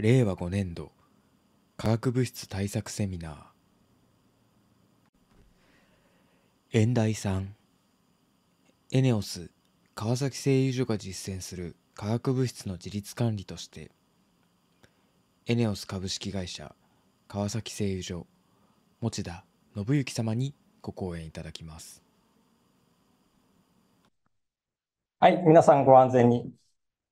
令和5年度化学物質対策セミナー大さんエネオス川崎製油所が実践する化学物質の自律管理としてエネオス株式会社川崎製油所持田信之様にご講演いただきますはい皆さんご安全に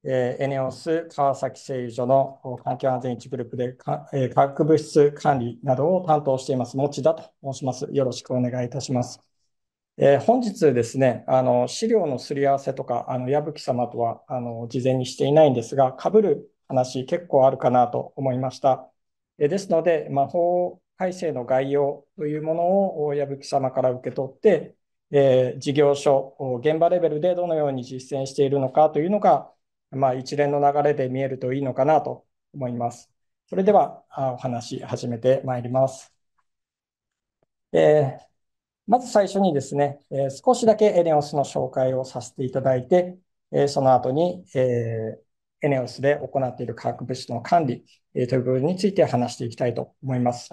えー、エネオス川崎製油所の環境安全一グループでか、えー、化学物質管理などを担当しています、持田と申します。よろしくお願いいたします。えー、本日ですね、あの資料のすり合わせとか、あの矢吹様とはあの事前にしていないんですが、かぶる話、結構あるかなと思いました。えー、ですので、魔法改正の概要というものを矢吹様から受け取って、えー、事業所、現場レベルでどのように実践しているのかというのが、まあ、一連の流れで見えるといいのかなと思います。それでは、お話始めてまいります。えー、まず最初にですね、えー、少しだけエネオスの紹介をさせていただいて、えー、その後に、えー、エネオスで行っている化学物質の管理、えー、という部分について話していきたいと思います。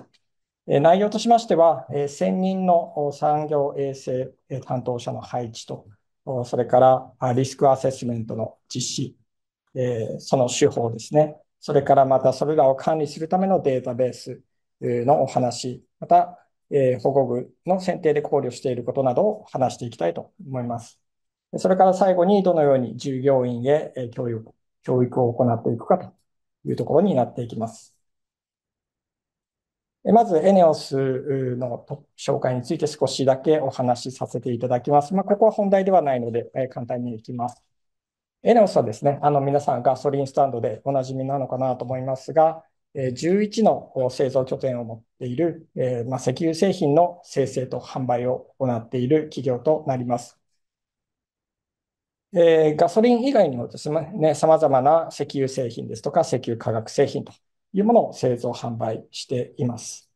えー、内容としましては、えー、専任の産業衛生担当者の配置と、それからリスクアセスメントの実施、えその手法ですね。それからまたそれらを管理するためのデータベースのお話、また、え保護具の選定で考慮していることなどを話していきたいと思います。それから最後にどのように従業員へ教育教育を行っていくかというところになっていきます。まず、エネオスの紹介について少しだけお話しさせていただきます。まあ、ここは本題ではないので、簡単にいきます。エネオスはですね、あの皆さんガソリンスタンドでおなじみなのかなと思いますが、11の製造拠点を持っている、えまあ、石油製品の生成と販売を行っている企業となります。えー、ガソリン以外にもですね、様々な石油製品ですとか石油化学製品というものを製造販売しています。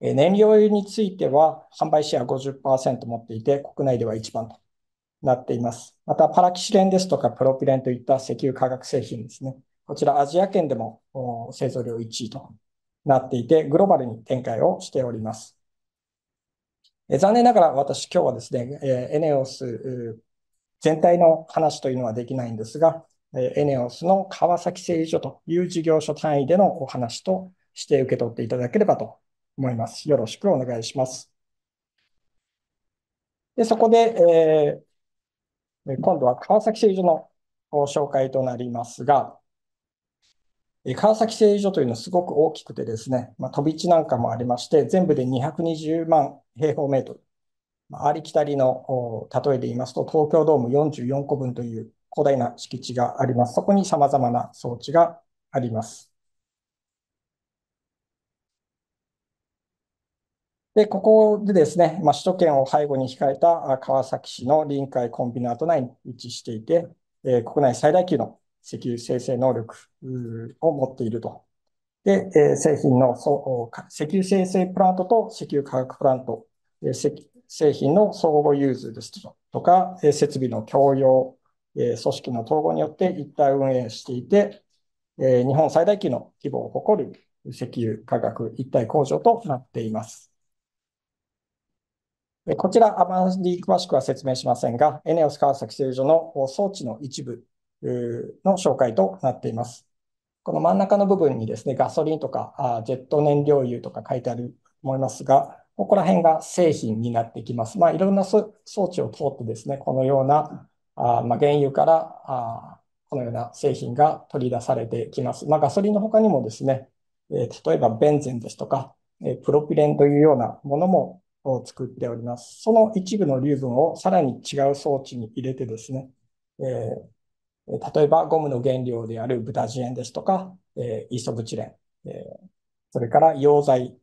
え燃料油については販売シェア50%持っていて、国内では一番となっています。また、パラキシレンですとかプロピレンといった石油化学製品ですね。こちらアジア圏でも製造量1位となっていて、グローバルに展開をしております。え残念ながら私今日はですね、えー、エネオス全体の話というのはできないんですが、えエネオスの川崎製油所という事業所単位でのお話として受け取っていただければと思います。よろしくお願いします。でそこで、えー、今度は川崎製油所の紹介となりますが、川崎製油所というのはすごく大きくてですね、まあ、飛び地なんかもありまして、全部で220万平方メートル。まあ、ありきたりの例えで言いますと、東京ドーム44個分という広大な敷地があります。そこに様々な装置があります。で、ここでですね、まあ、首都圏を背後に控えた川崎市の臨海コンビナート内に位置していて、えー、国内最大級の石油生成能力を持っていると。で、えー、製品の石油生成プラントと石油化学プラント、えー、製品の相互融通ですとか、えー、設備の共用、えー、組織の統合によって一体運営していて、えー、日本最大級の規模を誇る石油化学一体工場となっています。こちら、あまり詳しくは説明しませんが、ENEOS 川崎製油所の装置の一部の紹介となっています。この真ん中の部分にですね、ガソリンとかジェット燃料油とか書いてあると思いますが、ここら辺が製品になってきます。まあ、いろんな装置を通ってですね、このような、あまあ、原油からあこのような製品が取り出されてきます。まあ、ガソリンの他にもですね、え例えばベンゼンですとか、えプロピレンというようなものもを作っております。その一部の粒分をさらに違う装置に入れてですね、えー、例えばゴムの原料であるブタジエンですとか、えー、イソブチレン、えー、それから溶剤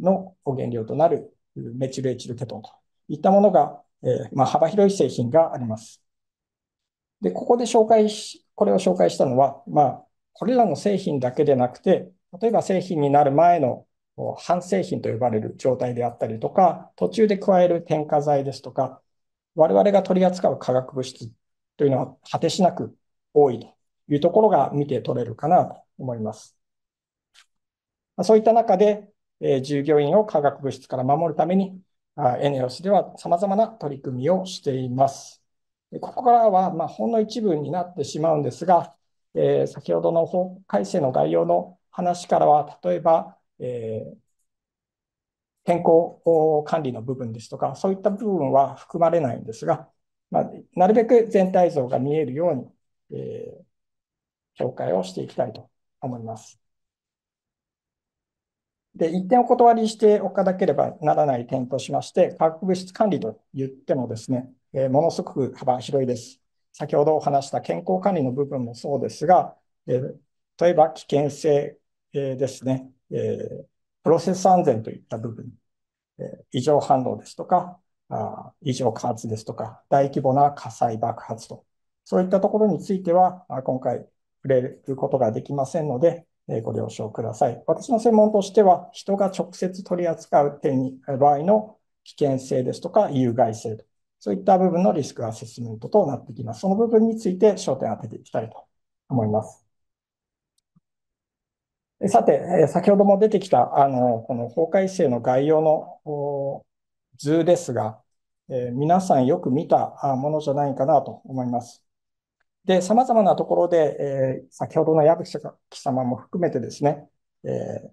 の原料となるメチルエチルケトンといったものが、えー、まあ、幅広い製品があります。で、ここで紹介し、これを紹介したのは、まあ、これらの製品だけでなくて、例えば製品になる前の半製品と呼ばれる状態であったりとか、途中で加える添加剤ですとか、我々が取り扱う化学物質というのは果てしなく多いというところが見て取れるかなと思います。そういった中で、従業員を化学物質から守るために、エネオスでは様々な取り組みをしています。ここからは、まほんの一部になってしまうんですが、え先ほどの法改正の概要の話からは、例えば、えー、健康管理の部分ですとか、そういった部分は含まれないんですが、まあ、なるべく全体像が見えるように、えー、紹介をしていきたいと思います。で、一点お断りしておかなければならない点としまして、化学物質管理と言ってもですね、えー、ものすごく幅広いです。先ほどお話した健康管理の部分もそうですが、えー、例えば危険性、えー、ですね、えー、プロセス安全といった部分、えー、異常反応ですとか、あ異常加圧ですとか、大規模な火災爆発と、そういったところについては、今回触れることができませんので、えご了承ください。私の専門としては、人が直接取り扱う点に場合の危険性ですとか、有害性と、そういった部分のリスクアセスメントとなってきます。その部分について焦点を当てていきたいと思います。さて、先ほども出てきた、あの、この法改正の概要の図ですが、えー、皆さんよく見たものじゃないかなと思います。で、様々なところで、えー、先ほどの矢吹様も含めてですね、えー、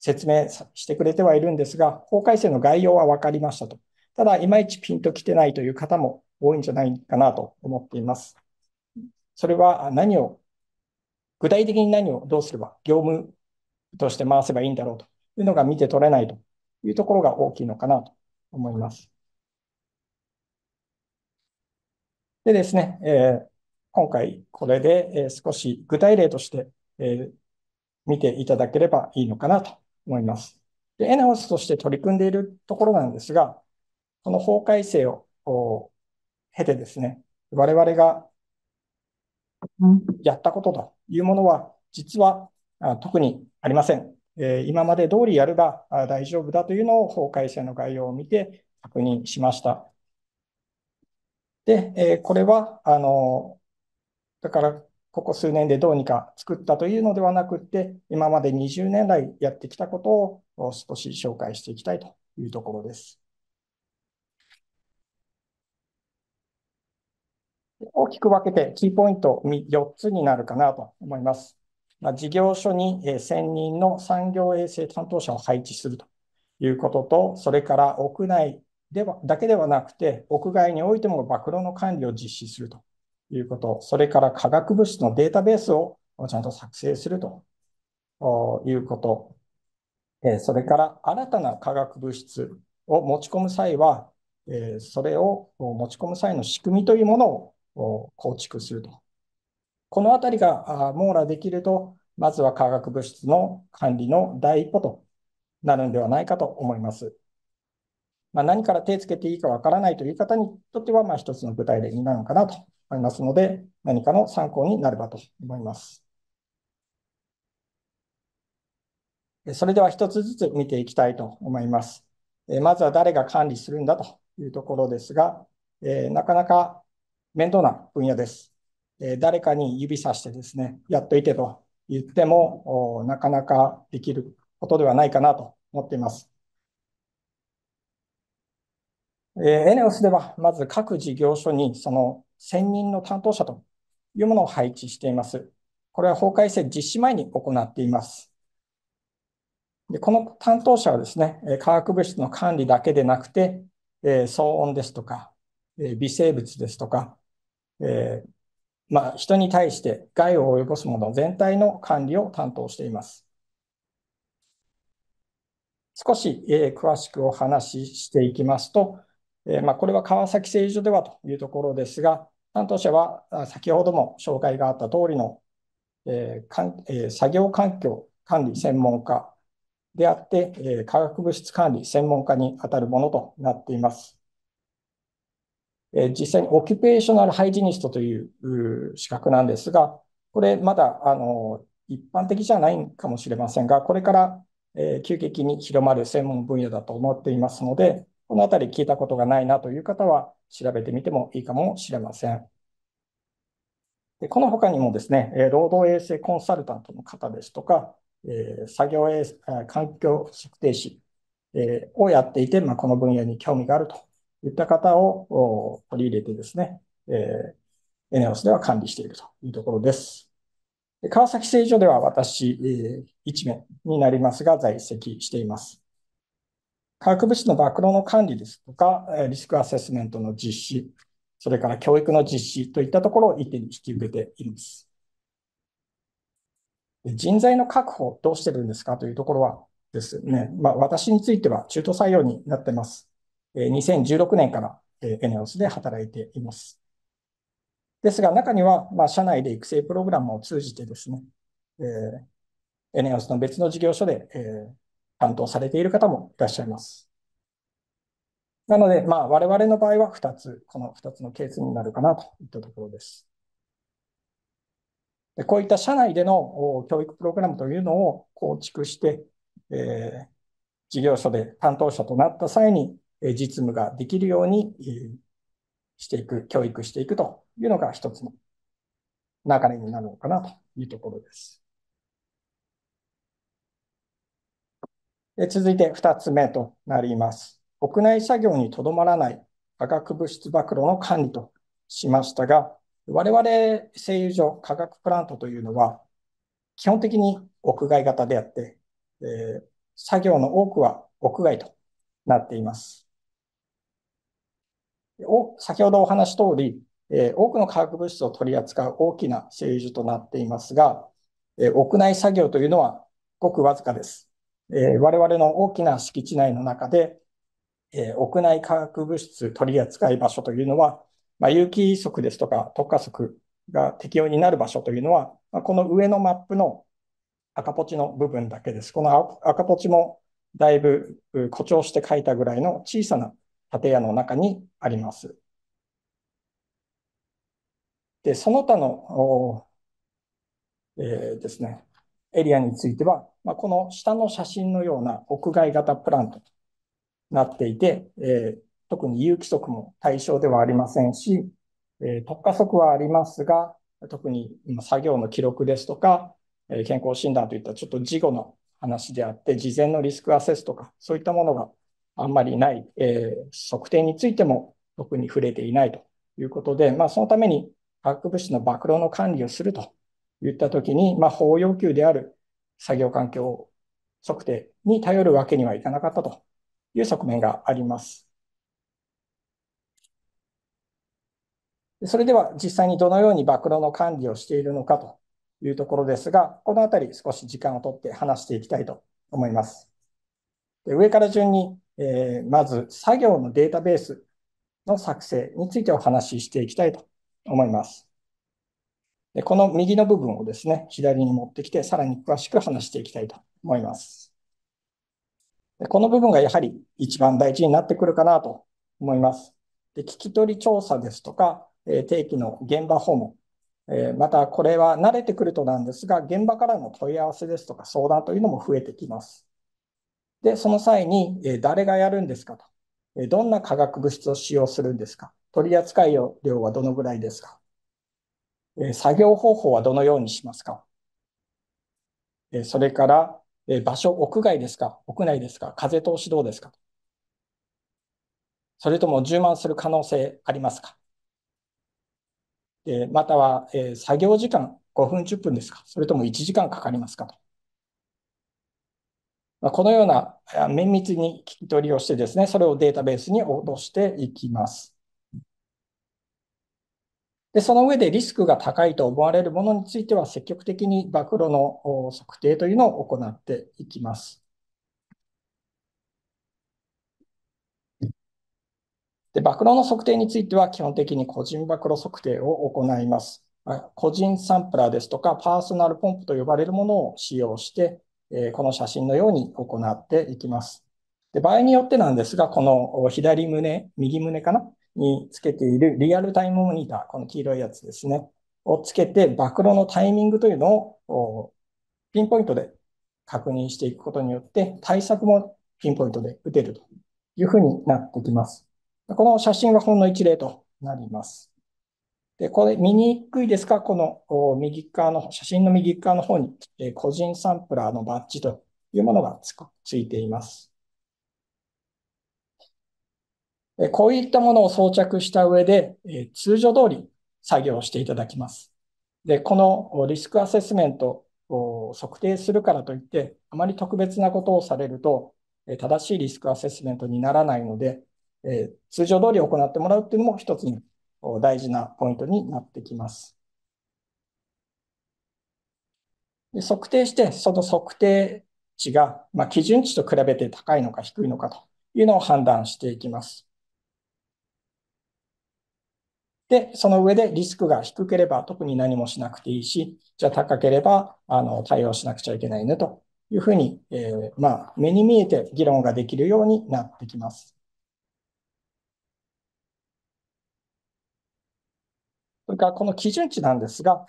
説明してくれてはいるんですが、法改正の概要は分かりましたと。ただ、いまいちピンと来てないという方も多いんじゃないかなと思っています。それは何を、具体的に何をどうすれば、業務として回せばいいんだろうというのが見て取れないというところが大きいのかなと思います。でですね、えー、今回これで、え少し具体例として、えー、見ていただければいいのかなと思います。で、エナオスとして取り組んでいるところなんですが、この法改正を経てですね、我々がやったことというものは、実は特にありません。え今まで通りやるが大丈夫だというのを法改正の概要を見て確認しました。で、えこれは、あの、だから、ここ数年でどうにか作ったというのではなくって、今まで20年来やってきたことを少し紹介していきたいというところです。大きく分けて、キーポイント4つになるかなと思います。ま事業所に1000人の産業衛生担当者を配置するということと、それから屋内ではだけではなくて、屋外においても暴露の管理を実施するということ、それから化学物質のデータベースをちゃんと作成するということ、それから新たな化学物質を持ち込む際は、それを持ち込む際の仕組みというものを構築するとこのあたりが網羅できると、まずは化学物質の管理の第一歩となるんではないかと思います。まあ、何から手をつけていいかわからないという方にとっては、まあ、一つの具体例になるのかなと思いますので、何かの参考になればと思います。それでは一つずつ見ていきたいと思います。まずは誰が管理するんだというところですが、なかなか面倒な分野です。え誰かに指さしてですね、やっといてと言っても、なかなかできることではないかなと思っています。えー、エネオスでは、まず各事業所にその専任の担当者というものを配置しています。これは法改正実施前に行っています。でこの担当者はですね、化学物質の管理だけでなくて、え騒音ですとか、え微生物ですとか、えまあ、人に対して害を及ぼすもの全体の管理を担当しています。少し、えー、詳しくお話ししていきますと、えー、まあ、これは川崎製油所ではというところですが、担当者は先ほども紹介があった通りの、えーかんえ作業環境管理専門家であって、え化学物質管理専門家にあたるものとなっています。え実際にオキュペーショナルハイジニストという資格なんですが、これまだあの一般的じゃないかもしれませんが、これから、え急激に広まる専門分野だと思っていますので、このあたり聞いたことがないなという方は調べてみてもいいかもしれません。でこの他にもですね、労働衛生コンサルタントの方ですとか、え作業衛環境測定士、えをやっていて、まあ、この分野に興味があるといった方を取り入れてですね、えー、エネオスでは管理しているというところです。川崎製所では私、えー、1名になりますが在籍しています。化学物質の暴露の管理ですとか、リスクアセスメントの実施、それから教育の実施といったところを一手に引き受けています。人材の確保どうしてるんですかというところはですね、まあ、私については中途採用になってます。2016年からエネオスで働いています。ですが、中には、まあ、社内で育成プログラムを通じてですね、えー、エネオスの別の事業所で、えー、担当されている方もいらっしゃいます。なので、まあ、我々の場合は2つ、この2つのケースになるかなといったところです。でこういった社内での教育プログラムというのを構築して、えー、事業所で担当者となった際に、実務ができるようにしていく、教育していくというのが一つの流れになるのかなというところです。続いて二つ目となります。屋内作業にとどまらない化学物質暴露の管理としましたが、我々製油所化学プラントというのは、基本的に屋外型であって、えー、作業の多くは屋外となっています。お先ほどお話し通り、え多くの化学物質を取り扱う大きな製油所となっていますが、え屋内作業というのはごくわずかです。え我々の大きな敷地内の中で、え屋内化学物質取り扱い場所というのは、まあ、有機規則ですとか特化則が適用になる場所というのは、まこの上のマップの赤ポチの部分だけです。この赤ポチもだいぶ誇張して書いたぐらいの小さな建屋の中にあります。で、その他の、えー、ですね、エリアについては、まあ、この下の写真のような屋外型プラントとなっていて、えー、特に有規則も対象ではありませんし、えー、特化則はありますが、特に作業の記録ですとか、えー、健康診断といったちょっと事後の話であって、事前のリスクアセスとか、そういったものがあんまりない、え測定についても特に触れていないということで、まあ、そのために化学物質の暴露の管理をするといったときに、まあ、法要求である作業環境測定に頼るわけにはいかなかったという側面があります。それでは実際にどのように暴露の管理をしているのかというところですが、このあたり少し時間をとって話していきたいと思います。上から順にえー、まず作業のデータベースの作成についてお話ししていきたいと思います。でこの右の部分をですね、左に持ってきて、さらに詳しく話していきたいと思います。でこの部分がやはり一番大事になってくるかなと思います。で聞き取り調査ですとか、えー、定期の現場訪問、えー、またこれは慣れてくるとなんですが、現場からの問い合わせですとか相談というのも増えてきます。で、その際に、え誰がやるんですかと、えどんな化学物質を使用するんですか取り扱い量はどのぐらいですか、え作業方法はどのようにしますか、えそれから、え場所、屋外ですか屋内ですか風通しどうですかそれとも充満する可能性ありますかまたは、え作業時間5分10分ですかそれとも1時間かかりますかとまあ、このような綿密に聞き取りをしてですね、それをデータベースにとしていきます。で、その上でリスクが高いと思われるものについては積極的に暴露の測定というのを行っていきます。で、暴露の測定については基本的に個人暴露測定を行います。個人サンプラーですとかパーソナルポンプと呼ばれるものを使用して、えこの写真のように行っていきます。で場合によってなんですが、この左胸、右胸かなにつけているリアルタイムモニター、この黄色いやつですね、をつけて、暴露のタイミングというのをピンポイントで確認していくことによって、対策もピンポイントで打てるというふうになってきます。この写真はほんの一例となります。で、これ見にくいですかこの右側の、写真の右側の方に、え個人サンプラーのバッジというものがつついています。こういったものを装着した上で、通常通り作業をしていただきます。で、このリスクアセスメントを測定するからといって、あまり特別なことをされると、正しいリスクアセスメントにならないので、通常通り行ってもらうっていうのも一つに大事なポイントになってきます。で測定して、その測定値が、まあ、基準値と比べて高いのか低いのかというのを判断していきます。で、その上でリスクが低ければ特に何もしなくていいし、じゃあ高ければあの対応しなくちゃいけないねというふうに、えー、まあ、目に見えて議論ができるようになってきます。が、この基準値なんですが、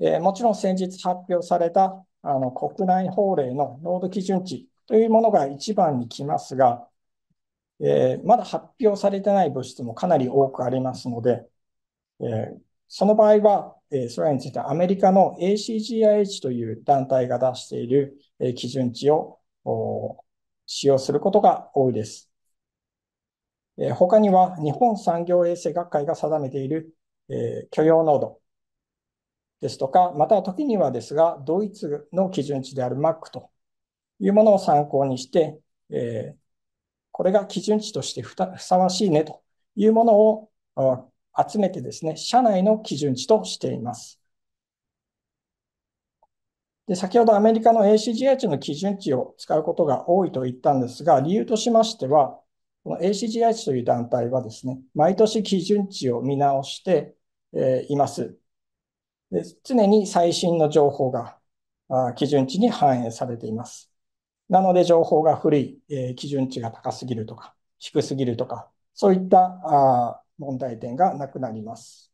えー、もちろん先日発表されたあの国内法令の濃度基準値というものが一番に来ますが、えー、まだ発表されてない物質もかなり多くありますので、えー、その場合は、えー、それについてアメリカの ACGIH という団体が出している、えー、基準値を使用することが多いです。えー、他には日本産業衛生学会が定めているえー、許容濃度ですとか、または時にはですが、ドイツの基準値である MAC というものを参考にして、えー、これが基準値としてふさわしいねというものを集めてですね、社内の基準値としています。で先ほどアメリカの ACGH の基準値を使うことが多いと言ったんですが、理由としましては、この ACGH という団体はですね、毎年基準値を見直して、えいますで。常に最新の情報があ基準値に反映されています。なので情報が古い、えー、基準値が高すぎるとか、低すぎるとか、そういったあ問題点がなくなります。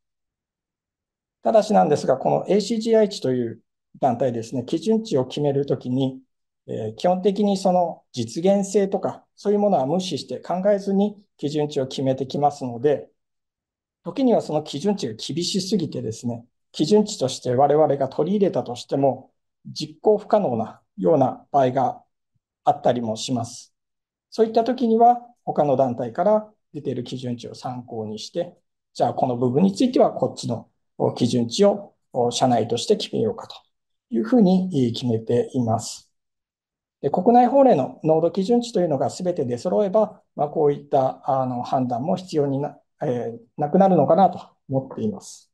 ただしなんですが、この ACGH という団体ですね、基準値を決めるときに、え基本的にその実現性とか、そういうものは無視して考えずに基準値を決めてきますので、時にはその基準値が厳しすぎてですね、基準値として我々が取り入れたとしても、実行不可能なような場合があったりもします。そういった時には、他の団体から出ている基準値を参考にして、じゃあこの部分についてはこっちの基準値を社内として決めようかというふうに決めています。で国内法令の濃度基準値というのがすべて出揃えば、まあ、こういったあの判断も必要にな,、えー、なくなるのかなと思っています。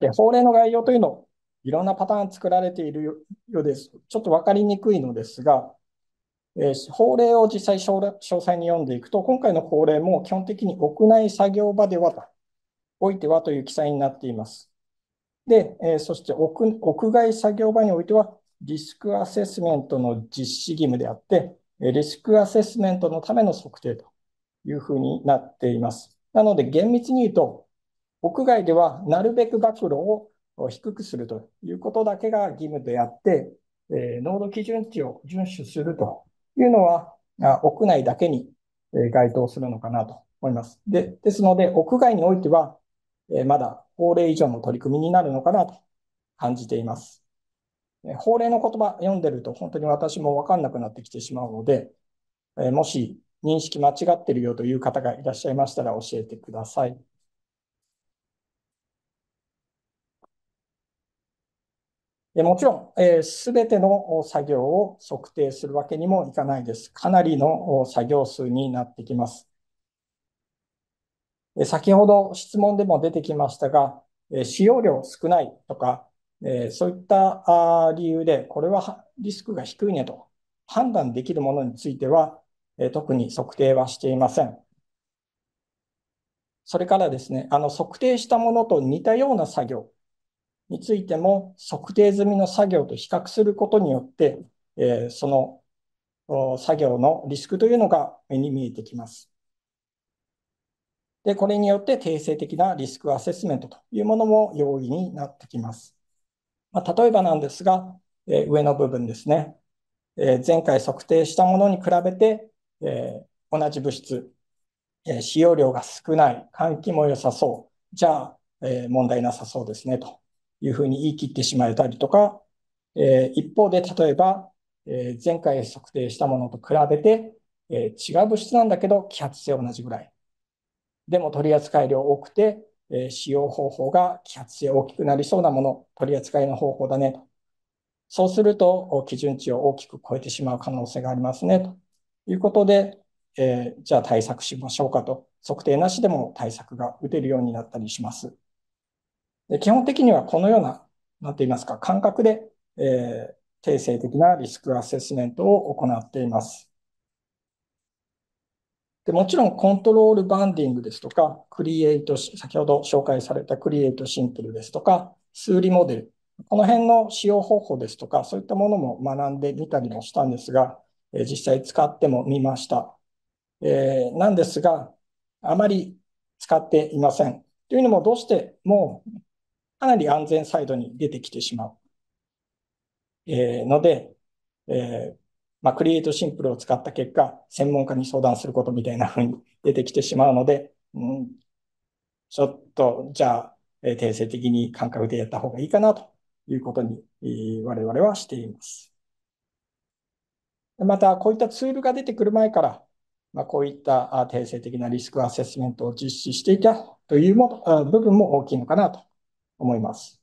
で法令の概要というのいろんなパターン作られているようです。ちょっと分かりにくいのですが、えー、法令を実際詳細に読んでいくと、今回の法令も基本的に屋内作業場ではおいてはという記載になっています。で、えそして屋屋外作業場においては、リスクアセスメントの実施義務であって、リスクアセスメントのための測定というふうになっています。なので、厳密に言うと、屋外ではなるべく学露を低くするということだけが義務であって、え濃度基準値を遵守するというのは、屋内だけに該当するのかなと思います。でですので、屋外においては、えまだ法令以上の取り組みになるのかなと感じています。え法令の言葉読んでると本当に私もわかんなくなってきてしまうので、えもし認識間違ってるよという方がいらっしゃいましたら教えてください。もちろん、す、え、べ、ての作業を測定するわけにもいかないです。かなりの作業数になってきます。先ほど質問でも出てきましたが、使用量少ないとか、そういった理由で、これはリスクが低いねと判断できるものについては、特に測定はしていません。それからですね、あの測定したものと似たような作業についても、測定済みの作業と比較することによって、その作業のリスクというのが目に見えてきます。で、これによって定性的なリスクアセスメントというものも容易になってきます。まあ、例えばなんですが、えー、上の部分ですね、えー、前回測定したものに比べて、えー、同じ物質、え使用量が少ない、換気も良さそう、じゃあ、え問題なさそうですね、というふうに言い切ってしまえたりとか、え一方で例えば、え前回測定したものと比べて、え違う物質なんだけど、揮発性同じぐらい、でも取扱い量多くて、えー、使用方法が揮発性大きくなりそうなもの、取扱いの方法だねと。そうすると、基準値を大きく超えてしまう可能性がありますね、ということで、えー、じゃあ対策しましょうかと。測定なしでも対策が打てるようになったりします。で基本的にはこのような、なんて言いますか、感覚で、えー、定性的なリスクアセスメントを行っています。でもちろんコントロールバンディングですとか、クリエイト、先ほど紹介されたクリエイトシンプルですとか、数理モデル、この辺の使用方法ですとか、そういったものも学んでみたりもしたんですが、え実際使ってもみました。えー、なんですが、あまり使っていません。というのも、どうしてもかなり安全サイドに出てきてしまう。えー、ので、えー、まあ、クリエイトシンプルを使った結果、専門家に相談することみたいな風に出てきてしまうので、うん、ちょっと、じゃあ、えー、定性的に感覚でやった方がいいかなということに、えー、我々はしています。また、こういったツールが出てくる前から、まあ、こういった定性的なリスクアセスメントを実施していたというも部分も大きいのかなと思います。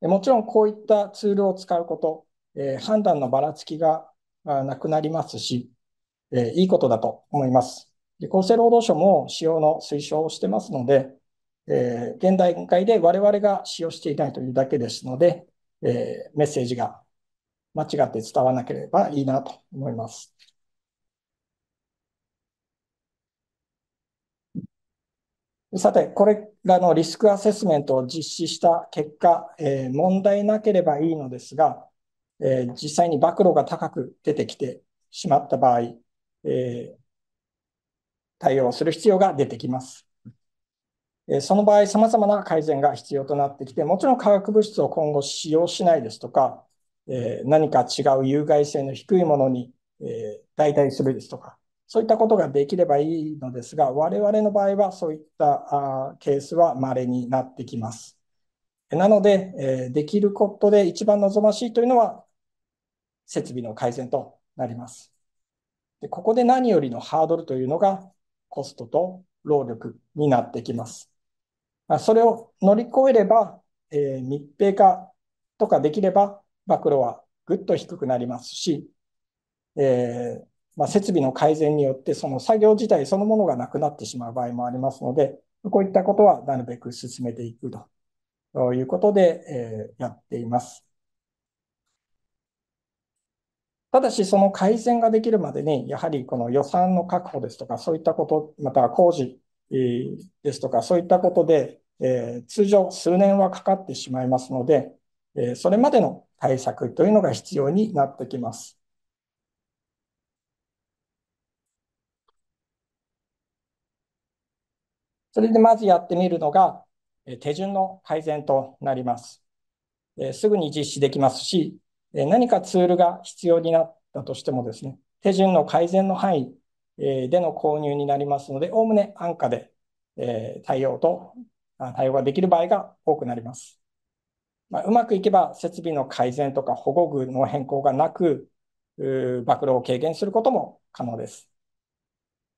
もちろん、こういったツールを使うこと、え判断のばらつきがなくなりますし、えいいことだと思います。で厚生労働省も使用の推奨をしてますので、え現段階で我々が使用していないというだけですので、えメッセージが間違って伝わらなければいいなと思います。さて、これらのリスクアセスメントを実施した結果、え問題なければいいのですが、えー、実際に暴露が高く出てきてしまった場合、えー、対応する必要が出てきます。その場合、さまざまな改善が必要となってきて、もちろん化学物質を今後使用しないですとか、何か違う有害性の低いものに代替するですとか、そういったことができればいいのですが、我々の場合はそういったケースは稀になってきます。なので、できることで一番望ましいというのは、設備の改善となります。でここで何よりのハードルというのがコストと労力になってきます。まあ、それを乗り越えれば、えー、密閉化とかできれば、暴露はぐっと低くなりますし、えー、まあ、設備の改善によってその作業自体そのものがなくなってしまう場合もありますので、こういったことはなるべく進めていくということで、えー、やっています。ただし、その改善ができるまでに、やはりこの予算の確保ですとか、そういったこと、また工事ですとか、そういったことで、えー、通常数年はかかってしまいますので、えー、それまでの対策というのが必要になってきます。それでまずやってみるのが、手順の改善となります。すぐに実施できますし、何かツールが必要になったとしてもですね、手順の改善の範囲での購入になりますので、おおむね安価で対応と、対応ができる場合が多くなります。まあ、うまくいけば設備の改善とか保護具の変更がなく、暴露を軽減することも可能です。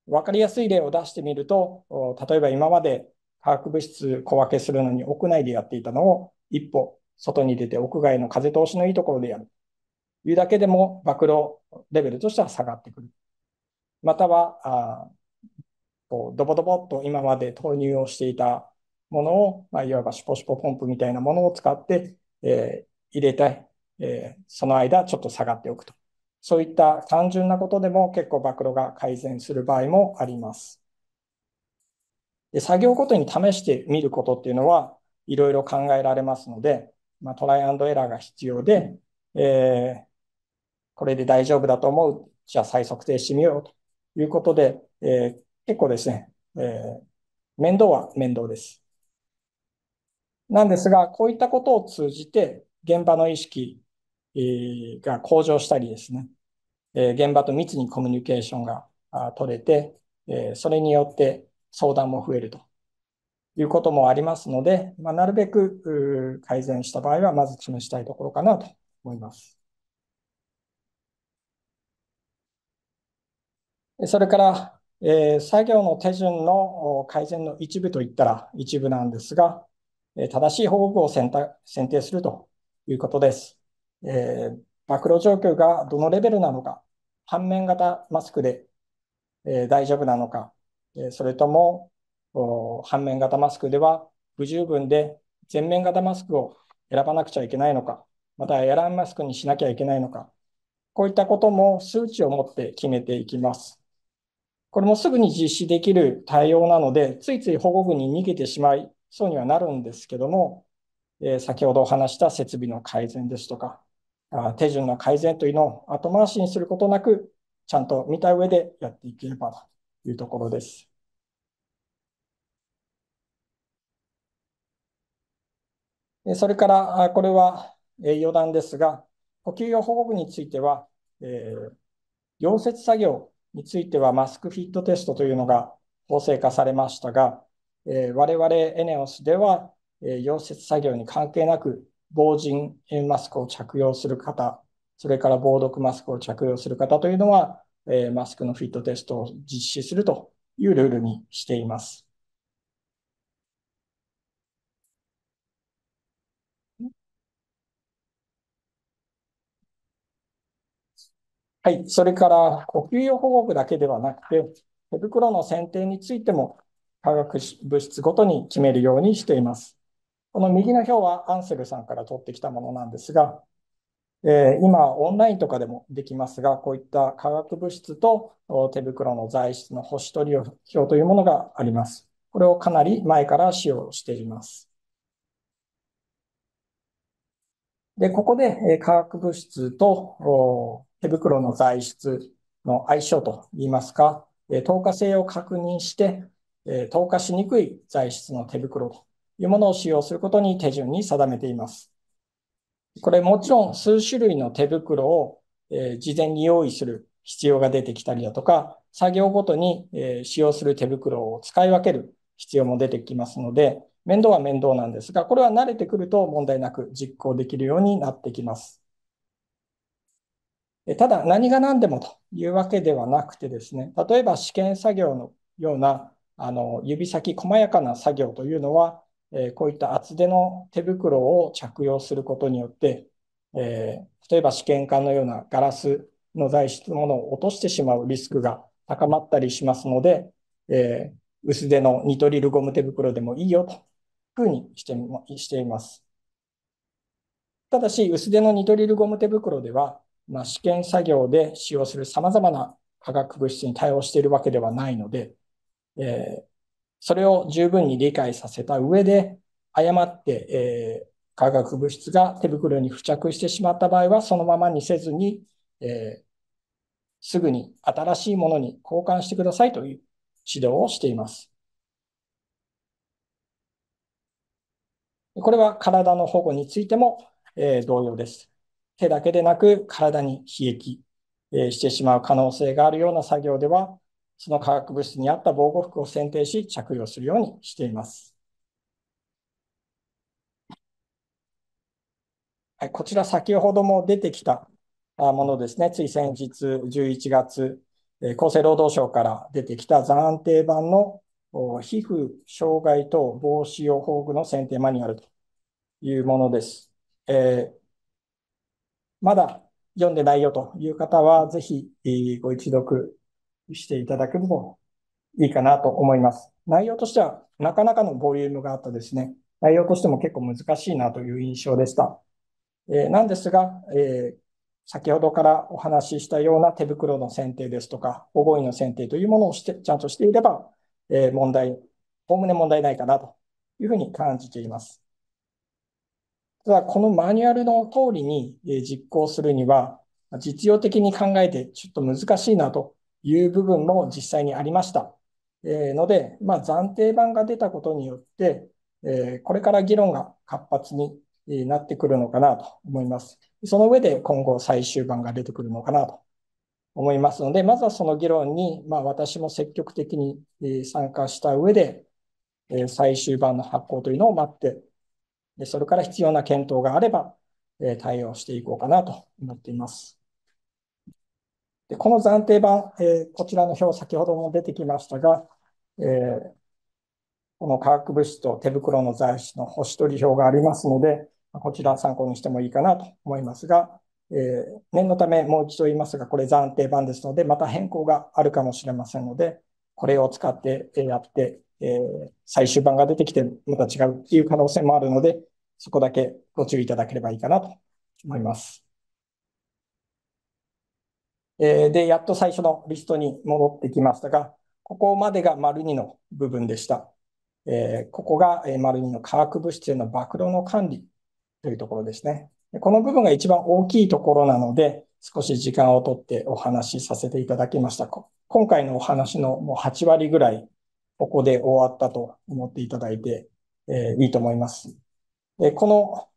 わかりやすい例を出してみると、例えば今まで化学物質小分けするのに屋内でやっていたのを一歩外に出て屋外の風通しのいいところでやる。というだけでも暴露レベルとしては下がってくる。または、あこうドボドボっと今まで投入をしていたものを、まあ、いわばシュポシュポポンプみたいなものを使って、えー、入れて、えー、その間ちょっと下がっておくと。そういった単純なことでも結構暴露が改善する場合もあります。で作業ごとに試してみることっていうのはいろいろ考えられますので、まあ、トライアンドエラーが必要で、えー、これで大丈夫だと思う。じゃあ再測定してみようということで、えー、結構ですね、えー、面倒は面倒です。なんですが、こういったことを通じて、現場の意識が向上したりですね、現場と密にコミュニケーションが取れて、それによって相談も増えるということもありますので、まあ、なるべく改善した場合は、まず示したいところかなと思います。それから、えー、作業の手順の改善の一部といったら一部なんですが、正しい方法を選定するということです。えー、暴露状況がどのレベルなのか、反面型マスクで、えー、大丈夫なのか、えー、それとも、反面型マスクでは不十分で全面型マスクを選ばなくちゃいけないのか、またエランマスクにしなきゃいけないのか、こういったことも数値を持って決めていきます。これもすぐに実施できる対応なので、ついつい保護具に逃げてしまいそうにはなるんですけども、え先ほどお話した設備の改善ですとか、あ手順の改善というのを後回しにすることなく、ちゃんと見た上でやっていければというところです。それから、これは余談ですが、呼吸用保護具については、えー、溶接作業についてはマスクフィットテストというのが法制化されましたが、えー、我々エネオスでは、えー、溶接作業に関係なく、防塵マスクを着用する方、それから防毒マスクを着用する方というのは、えー、マスクのフィットテストを実施するというルールにしています。はい。それから、呼吸用保護具だけではなくて、手袋の選定についても、化学物質ごとに決めるようにしています。この右の表はアンセルさんから取ってきたものなんですが、え今、オンラインとかでもできますが、こういった化学物質と手袋の材質の星取り表というものがあります。これをかなり前から使用しています。で、ここで化学物質と手袋の材質の相性といいますか、透過性を確認して、透過しにくい材質の手袋というものを使用することに手順に定めています。これもちろん数種類の手袋を事前に用意する必要が出てきたりだとか、作業ごとに使用する手袋を使い分ける必要も出てきますので、面倒は面倒なんですが、これは慣れてくると問題なく実行できるようになってきます。ただ何が何でもというわけではなくてですね、例えば試験作業のようなあの指先細やかな作業というのは、えー、こういった厚手の手袋を着用することによって、えー、例えば試験管のようなガラスの材質のものを落としてしまうリスクが高まったりしますので、えー、薄手のニトリルゴム手袋でもいいよというふうにしてしています。ただし、薄手のニトリルゴム手袋では、まあ、試験作業で使用するさまざまな化学物質に対応しているわけではないので、えー、それを十分に理解させた上で、誤って、えー、化学物質が手袋に付着してしまった場合は、そのままにせずに、えー、すぐに新しいものに交換してくださいという指導をしています。これは体の保護についても、えー、同様です。手だけでなく体に悲劇してしまう可能性があるような作業では、その化学物質に合った防護服を選定し、着用するようにしています。はい、こちら先ほども出てきたものですね。つい先日11月、厚生労働省から出てきた暫定版の皮膚障害等防止用法具の選定マニュアルというものです。えーまだ読んでないよという方は、ぜひご一読していただくのといいかなと思います。内容としてはなかなかのボリュームがあったですね。内容としても結構難しいなという印象でした。えー、なんですが、えー、先ほどからお話ししたような手袋の選定ですとか、お護の選定というものをしてちゃんとしていれば、えー、問題、おおむね問題ないかなというふうに感じています。ただ、このマニュアルの通りに実行するには、実用的に考えてちょっと難しいなという部分も実際にありました。えー、ので、まあ、暫定版が出たことによって、えー、これから議論が活発になってくるのかなと思います。その上で今後最終版が出てくるのかなと思いますので、まずはその議論に、まあ、私も積極的に参加した上で、最終版の発行というのを待ってで、それから必要な検討があれば、え対応していこうかなと思っています。で、この暫定版、えこちらの表、先ほども出てきましたが、えー、この化学物質と手袋の材質の星取り表がありますので、こちら参考にしてもいいかなと思いますが、えー、念のためもう一度言いますが、これ暫定版ですので、また変更があるかもしれませんので、これを使ってやってえー、最終版が出てきてまた違うっていう可能性もあるので、そこだけご注意いただければいいかなと思います。えー、で、やっと最初のリストに戻ってきましたが、ここまでが丸2の部分でした。えー、ここが丸2の化学物質への暴露の管理というところですね。この部分が一番大きいところなので、少し時間をとってお話しさせていただきました。今回のお話のもう8割ぐらいここで終わったと思っていただいて、えー、いいと思います。でこ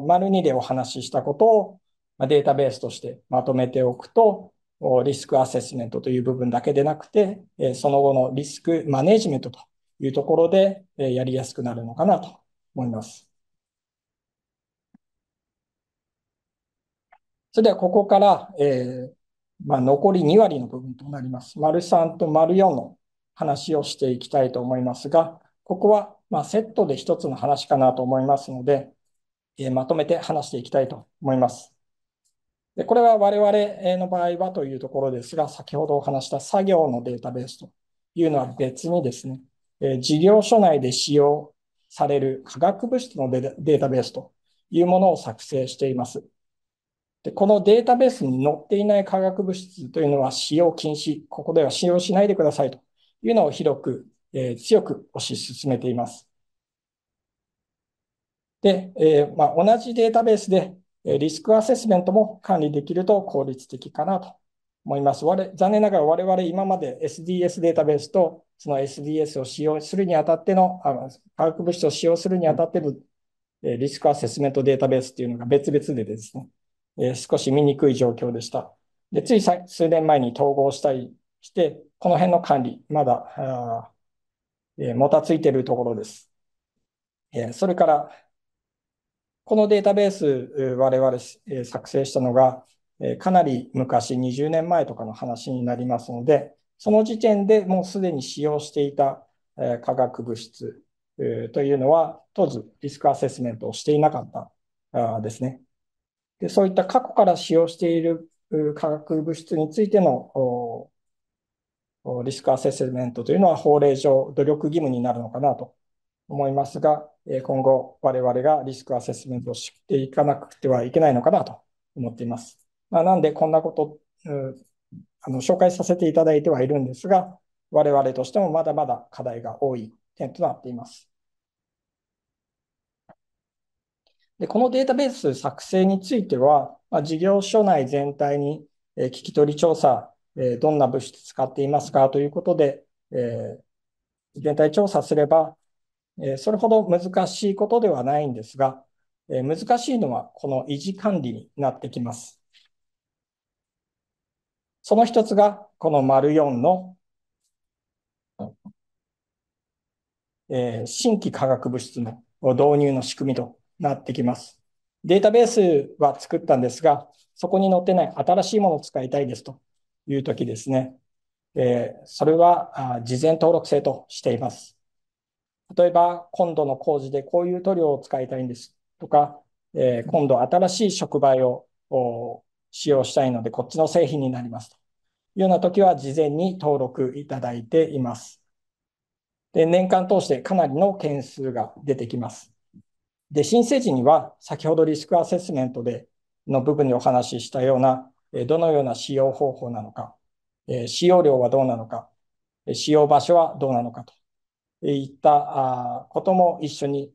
の丸2でお話ししたことを、まデータベースとしてまとめておくと、リスクアセスメントという部分だけでなくて、その後のリスクマネジメントというところでやりやすくなるのかなと思います。それではここから、えーまあ、残り2割の部分となります。丸3と丸4の話をしていきたいと思いますが、ここはまセットで一つの話かなと思いますので、えまとめて話していきたいと思います。でこれは我々の場合はというところですが、先ほどお話した作業のデータベースというのは別にですね、え事業所内で使用される化学物質のデータベースというものを作成しています。でこのデータベースに載っていない化学物質というのは使用禁止、ここでは使用しないでくださいというのを広く、えー、強く推し進めています。で、えー、まあ、同じデータベースで、リスクアセスメントも管理できると効率的かなと思います。我残念ながら我々今まで SDS データベースとその SDS を使用するにあたっての、あの化学物質を使用するにあたってのリスクアセスメントデータベースっていうのが別々でですね、えー、少し見にくい状況でした。で、つい数年前に統合したいして、この辺の管理、まだ、えー、もたついているところです。えー、それから、このデータベース、我々、えー、作成したのが、えー、かなり昔、20年前とかの話になりますので、その時点でもうすでに使用していた、えー、化学物質、えー、というのは、当時リスクアセスメントをしていなかったあですねで。そういった過去から使用している化学物質についてのリスクアセスメントというのは法令上努力義務になるのかなと思いますが、今後我々がリスクアセスメントをしていかなくてはいけないのかなと思っています。まあ、なんでこんなこと、あの紹介させていただいてはいるんですが、我々としてもまだまだ課題が多い点となっています。でこのデータベース作成については、まあ、事業所内全体に聞き取り調査えどんな物質使っていますかということで、え全体調査すれば、えそれほど難しいことではないんですが、え難しいのはこの維持管理になってきます。その一つが、この丸4の、え新規化学物質の導入の仕組みとなってきます。データベースは作ったんですが、そこに載ってない新しいものを使いたいですというときですね、えー、それは事前登録制としています。例えば、今度の工事でこういう塗料を使いたいんですとか、えー、今度新しい触媒を使用したいので、こっちの製品になりますというような時は、事前に登録いただいています。で年間通してかなりの件数が出てきます。で、申請時には、先ほどリスクアセスメントでの部分にお話ししたような、どのような使用方法なのか、使用量はどうなのか、使用場所はどうなのかといったことも一緒に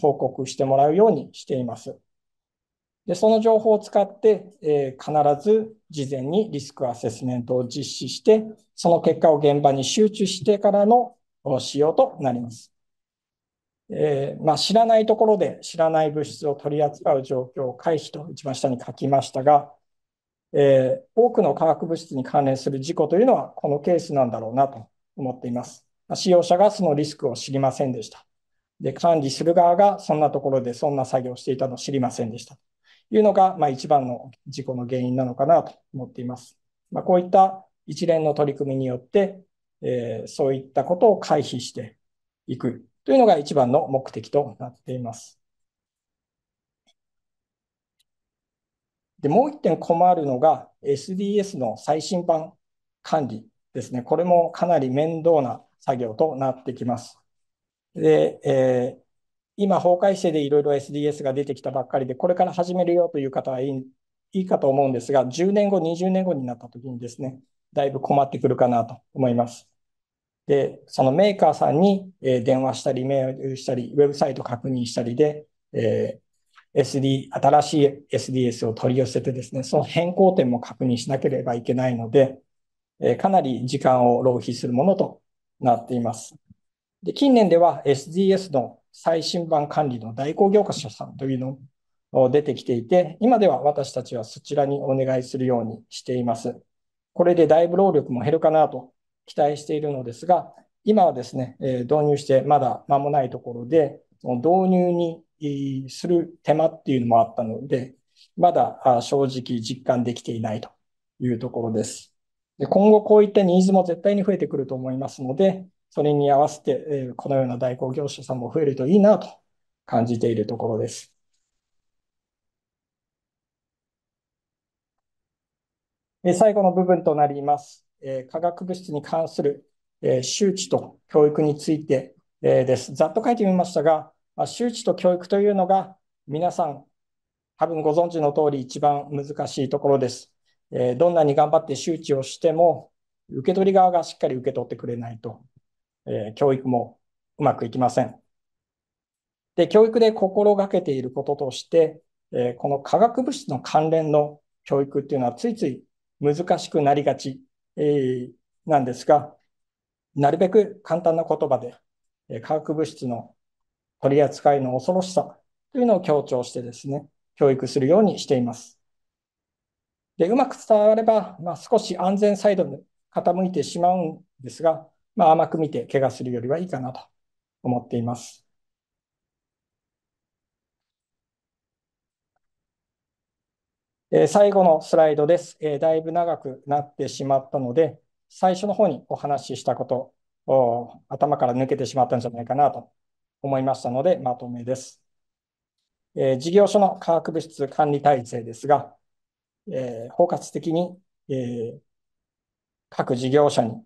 報告してもらうようにしています。でその情報を使って、えー、必ず事前にリスクアセスメントを実施して、その結果を現場に集中してからの使用となります。えー、まあ、知らないところで知らない物質を取り扱う状況を回避と一番下に書きましたが、えー、多くの化学物質に関連する事故というのはこのケースなんだろうなと思っています。使用者がそのリスクを知りませんでした。で、管理する側がそんなところでそんな作業をしていたのを知りませんでした。というのが、まあ一番の事故の原因なのかなと思っています。まあ、こういった一連の取り組みによって、えー、そういったことを回避していくというのが一番の目的となっています。で、もう1点困るのが SDS の最新版管理ですね。これもかなり面倒な作業となってきます。で、えー、今、法改正でいろいろ SDS が出てきたばっかりで、これから始めるよという方はいいいいかと思うんですが、10年後、20年後になった時にですね、だいぶ困ってくるかなと思います。で、そのメーカーさんに電話したり、メールしたり、ウェブサイト確認したりで、えー、SD、新しい SDS を取り寄せてですね、その変更点も確認しなければいけないので、えかなり時間を浪費するものとなっています。で近年では SDS の最新版管理の代行業者さんというのを出てきていて、今では私たちはそちらにお願いするようにしています。これでだいぶ労力も減るかなと期待しているのですが、今はですね、導入してまだ間もないところで、導入にする手間っていうのもあったので、まだ正直実感できていないというところです。で今後こういったニーズも絶対に増えてくると思いますので、それに合わせてこのような代行業者さんも増えるといいなと感じているところです。最後の部分となります。化学物質に関する周知と教育についてです。ざっと書いてみましたが、周知と教育というのが皆さん多分ご存知の通り一番難しいところです。えどんなに頑張って周知をしても受け取り側がしっかり受け取ってくれないと、え教育もうまくいきません。で、教育で心がけていることとして、えこの化学物質の関連の教育っていうのはついつい難しくなりがち、えなんですが、なるべく簡単な言葉で、え化学物質の取り扱いの恐ろしさというのを強調してですね、教育するようにしています。で、うまく伝われば、まあ、少し安全サイドに傾いてしまうんですが、まあ、甘く見て怪我するよりはいいかなと思っています。え最後のスライドです、えだいぶ長くなってしまったので、最初の方にお話ししたことを頭から抜けてしまったんじゃないかなと思いましたので、まとめです。えー、事業所の化学物質管理体制ですが、えー、包括的に、えー、各事業者に、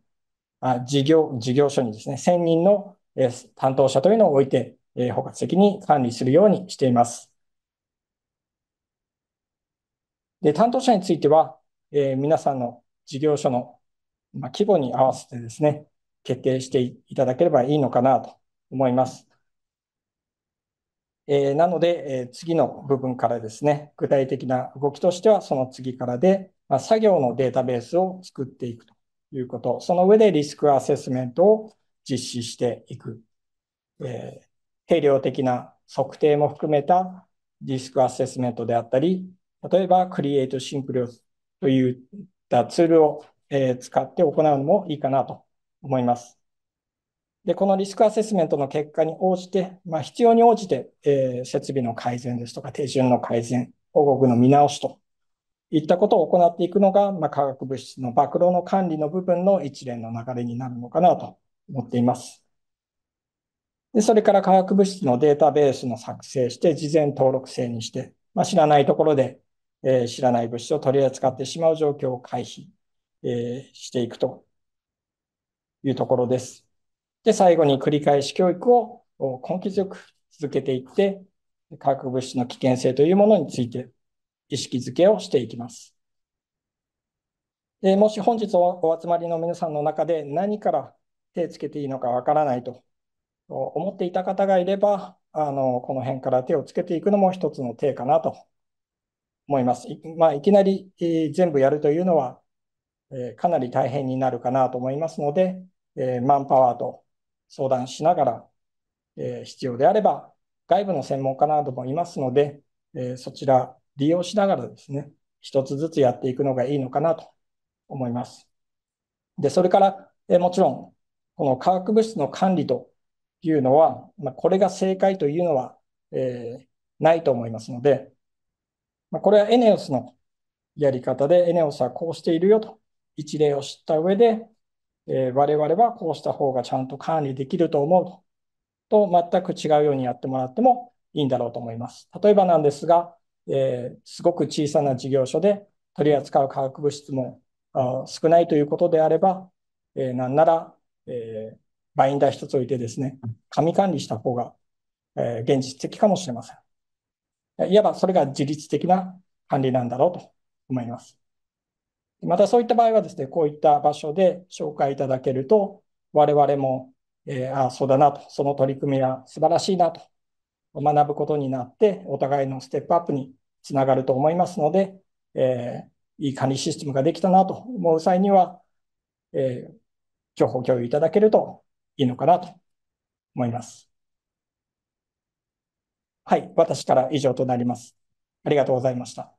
あ事業、事業所にですね、1000人の、えー、担当者というのを置いて、えー、包括的に管理するようにしています。で、担当者については、えー、皆さんの事業所の、まあ、規模に合わせてですね、決定していただければいいのかなと思います。えー、なので、えー、次の部分からですね、具体的な動きとしては、その次からで、まあ、作業のデータベースを作っていくということ、その上でリスクアセスメントを実施していく、えー、定量的な測定も含めたリスクアセスメントであったり、例えば Create Simple といったツールを、え使って行うのもいいかなと思います。で、このリスクアセスメントの結果に応じて、まあ、必要に応じて、えー、設備の改善ですとか、手順の改善、保護具の見直しといったことを行っていくのが、まあ、化学物質の暴露の管理の部分の一連の流れになるのかなと思っています。でそれから化学物質のデータベースの作成して、事前登録制にして、まあ、知らないところで、えー、知らない物質を取り扱ってしまう状況を回避、えー、していくというところです。で、最後に繰り返し教育を根気強く続けていって、化学物質の危険性というものについて意識づけをしていきます。でもし本日お集まりの皆さんの中で何から手をつけていいのかわからないと思っていた方がいれば、あのこの辺から手をつけていくのも一つの手かなと思います。い,、まあ、いきなり、え全部やるというのは、えかなり大変になるかなと思いますので、えマンパワーと相談しながら、えー、必要であれば、外部の専門家などもいますので、えー、そちら利用しながらですね、一つずつやっていくのがいいのかなと思います。で、それから、えもちろん、この化学物質の管理というのは、まあ、これが正解というのは、えー、ないと思いますので、まあ、これはエネオスのやり方で、エネオスはこうしているよと一例を知った上で、えー、我々はこうした方がちゃんと管理できると思うと、と全く違うようにやってもらってもいいんだろうと思います。例えばなんですが、えー、すごく小さな事業所で取り扱う化学物質も少ないということであれば、えー、なんなら、えー、バインダー一つ置いてですね、紙管理した方が、えー、現実的かもしれません。いわばそれが自律的な管理なんだろうと思います。またそういった場合はですね、こういった場所で紹介いただけると、我々も、えー、ああ、そうだなと、その取り組みは素晴らしいなと、学ぶことになって、お互いのステップアップにつながると思いますので、えー、いい管理システムができたなと思う際には、えー、情報共有いただけるといいのかなと思います。はい、私から以上となります。ありがとうございました。